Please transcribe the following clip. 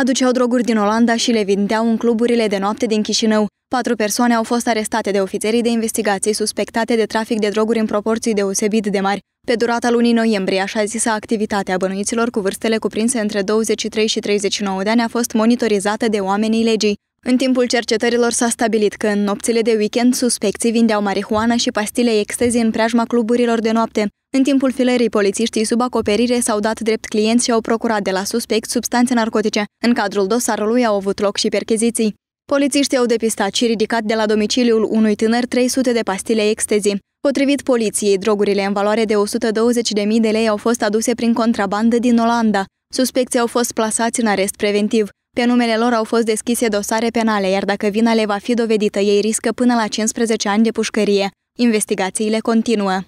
aduceau droguri din Olanda și le vindeau în cluburile de noapte din Chișinău. Patru persoane au fost arestate de ofițerii de investigație suspectate de trafic de droguri în proporții deosebit de mari. Pe durata lunii noiembrie, așa zisă activitatea bănuiților cu vârstele cuprinse între 23 și 39 de ani a fost monitorizată de oamenii legii. În timpul cercetărilor s-a stabilit că în nopțile de weekend suspecții vindeau marihuana și pastile extezi în preajma cluburilor de noapte. În timpul filerii, polițiștii sub acoperire s-au dat drept clienți și au procurat de la suspect substanțe narcotice. În cadrul dosarului au avut loc și percheziții. Polițiștii au depistat și ridicat de la domiciliul unui tânăr 300 de pastile extezi. Potrivit poliției, drogurile în valoare de 120.000 de lei au fost aduse prin contrabandă din Olanda. Suspecții au fost plasați în arest preventiv. Pe numele lor au fost deschise dosare penale, iar dacă vina le va fi dovedită, ei riscă până la 15 ani de pușcărie. Investigațiile continuă.